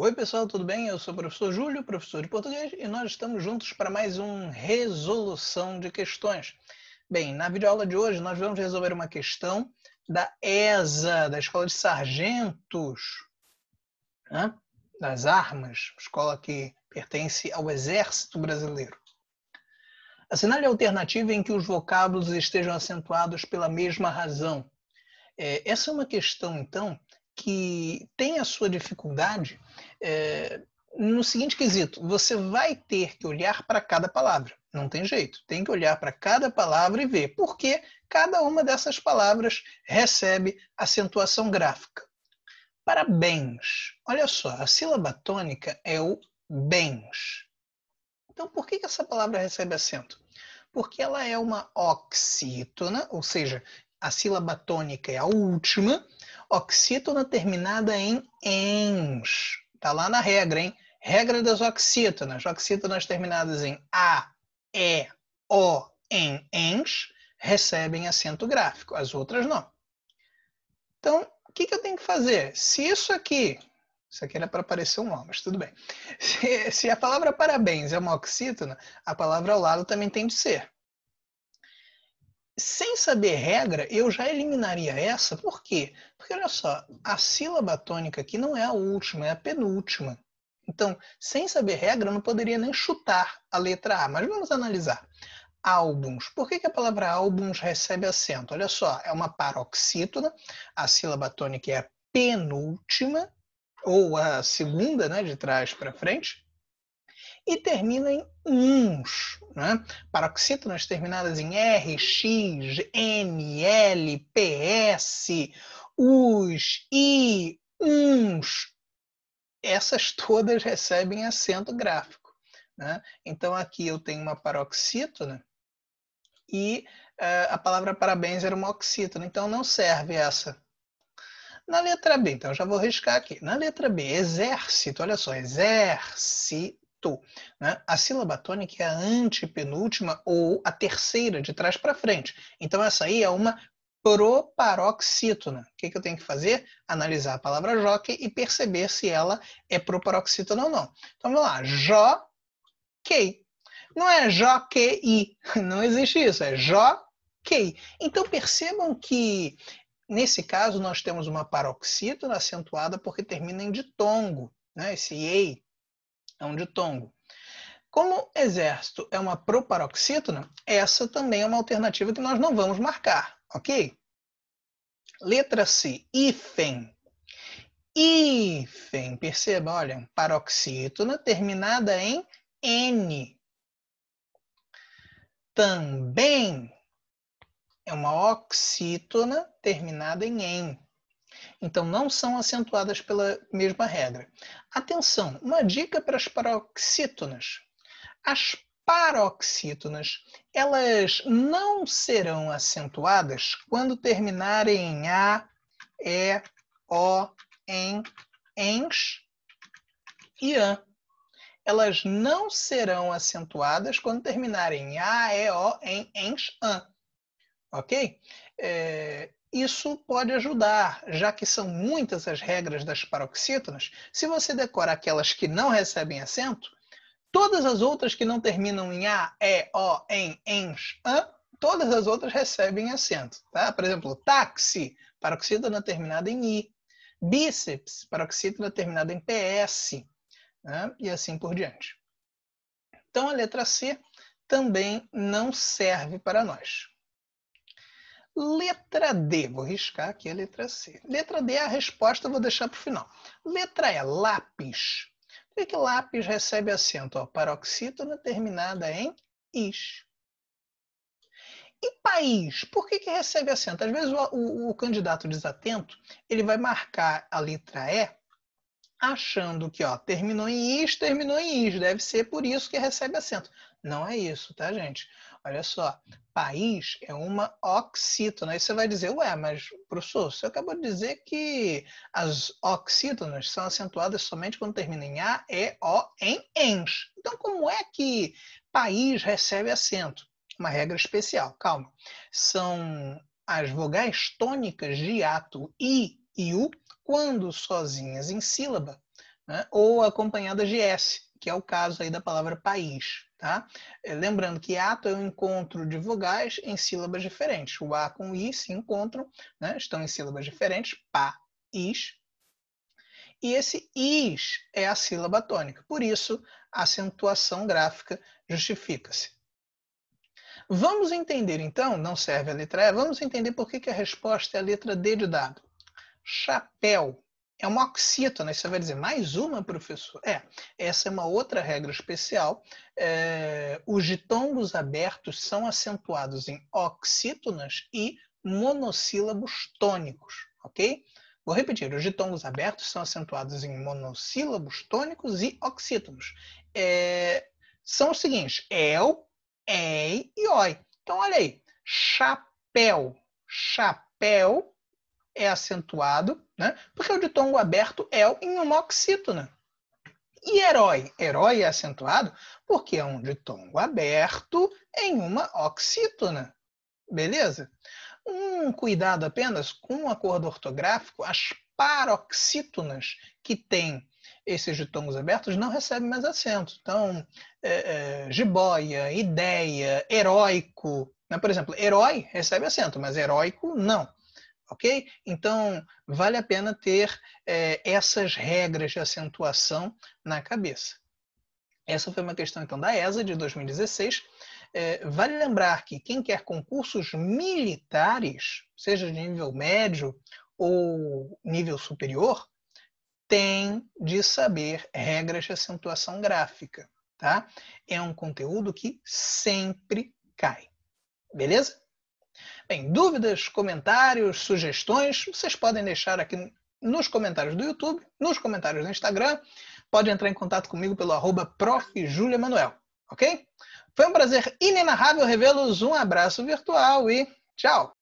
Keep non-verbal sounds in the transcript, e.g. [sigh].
Oi, pessoal, tudo bem? Eu sou o professor Júlio, professor de português, e nós estamos juntos para mais um Resolução de Questões. Bem, na videoaula de hoje nós vamos resolver uma questão da ESA, da Escola de Sargentos, né? das Armas, escola que pertence ao Exército Brasileiro. Assinale a alternativa em que os vocábulos estejam acentuados pela mesma razão. É, essa é uma questão, então, que tem a sua dificuldade é, no seguinte quesito: você vai ter que olhar para cada palavra. Não tem jeito, tem que olhar para cada palavra e ver porque cada uma dessas palavras recebe acentuação gráfica. Parabéns. Olha só, a sílaba tônica é o bens. Então, por que, que essa palavra recebe acento? Porque ela é uma oxítona, ou seja, a sílaba tônica é a última, oxítona terminada em ens. Tá lá na regra, hein? Regra das oxítonas. Oxítonas terminadas em a, e, o, em ens recebem acento gráfico, as outras não. Então, o que, que eu tenho que fazer? Se isso aqui, isso aqui era para aparecer um nome, mas tudo bem. [laughs] Se, se a palavra parabéns é uma oxítona, a palavra ao lado também tem de ser sem saber regra, eu já eliminaria essa. Por quê? Porque olha só, a sílaba tônica aqui não é a última, é a penúltima. Então, sem saber regra, eu não poderia nem chutar a letra A. Mas vamos analisar. Álbuns. Por que, que a palavra álbuns recebe acento? Olha só, é uma paroxítona, a sílaba tônica é a penúltima, ou a segunda, né, de trás para frente e termina em uns. Né? Paroxítonas terminadas em R, X, N, L, p, S, US, I, uns. Essas todas recebem acento gráfico. Né? Então aqui eu tenho uma paroxítona e uh, a palavra parabéns era uma oxítona, então não serve essa. Na letra B, então já vou riscar aqui. Na letra B, exército, olha só, exército né? A sílaba tônica é a antepenúltima ou a terceira de trás para frente. Então, essa aí é uma proparoxítona. O que, que eu tenho que fazer? Analisar a palavra joque e perceber se ela é proparoxítona ou não. Então, vamos lá. Joquei. Não é joquei. [laughs] Não existe isso. É joquei. Então, percebam que Nesse caso, nós temos uma paroxítona acentuada porque termina em ditongo, né? esse ei é um ditongo. Como exército é uma proparoxítona, essa também é uma alternativa que nós não vamos marcar, ok? Letra C, hífen. Hífen, perceba, olha, paroxítona terminada em N. Também é uma oxítona terminada em n. Então, não são acentuadas pela mesma regra. Atenção, uma dica para as paroxítonas. As paroxítonas, elas não serão acentuadas quando terminarem em A, E, O, em, ens e an. Elas não serão acentuadas quando terminarem em A, E, O, em, ens, an. Ok? É, isso pode ajudar, já que são muitas as regras das paroxítonas. Se você decora aquelas que não recebem acento, todas as outras que não terminam em A, E, O, em, ens, an, todas as outras recebem acento. Tá? Por exemplo, táxi, paroxítona terminada em I. Bíceps, paroxítona terminada em PS. Né? E assim por diante. Então, a letra C também não serve para nós. Letra D, vou riscar aqui a letra C. Letra D é a resposta, vou deixar para o final. Letra E, lápis. Por que, lápis recebe acento? Ó, paroxítona terminada em is. E país? Por que, que recebe acento? Às vezes o, o, o candidato desatento, ele vai marcar a letra E achando que ó, terminou em is, terminou em is, deve ser por isso que recebe acento. Não é isso, tá, gente? Olha só, país é uma oxítona. Aí você vai dizer, ué, mas professor, você acabou de dizer que as oxítonas são acentuadas somente quando termina em A, E, O, em ENS. Então, como é que país recebe acento? Uma regra especial, calma. São as vogais tônicas de ato I e U quando sozinhas em sílaba, né? ou acompanhadas de S, que é o caso aí da palavra país. Tá? É, lembrando que ato é o um encontro de vogais em sílabas diferentes. O A com o I se encontram, né? estão em sílabas diferentes, Pa, is. E esse is é a sílaba tônica, por isso a acentuação gráfica justifica-se. Vamos entender então, não serve a letra E, vamos entender por que, que a resposta é a letra D de dado. Chapéu é uma oxítona. Você vai dizer, mais uma, professor? É, essa é uma outra regra especial. É, os ditongos abertos são acentuados em oxítonas e monossílabos tônicos, ok? Vou repetir, os ditongos abertos são acentuados em monossílabos tônicos e oxítonos. É, são os seguintes, el, ei e oi. Então, olha aí, chapéu, chapéu, é acentuado, né? Porque o ditongo aberto é em oxítona. Né? E herói? Herói é acentuado porque é um ditongo aberto em uma oxítona. Né? Beleza? Um cuidado apenas com o acordo ortográfico, as paroxítonas que têm esses ditongos abertos não recebem mais acento. Então, é, é, jiboia, ideia, heróico. Né? Por exemplo, herói recebe acento, mas heróico não ok? Então, vale a pena ter é, essas regras de acentuação na cabeça. Essa foi uma questão, então, da ESA de 2016. É, vale lembrar que quem quer concursos militares, seja de nível médio ou nível superior, tem de saber regras de acentuação gráfica, tá? É um conteúdo que sempre cai. Beleza? Bem, dúvidas, comentários, sugestões, vocês podem deixar aqui nos comentários do YouTube, nos comentários do Instagram. Pode entrar em contato comigo pelo arroba ok? Foi um prazer inenarrável revê-los. Um abraço virtual e tchau!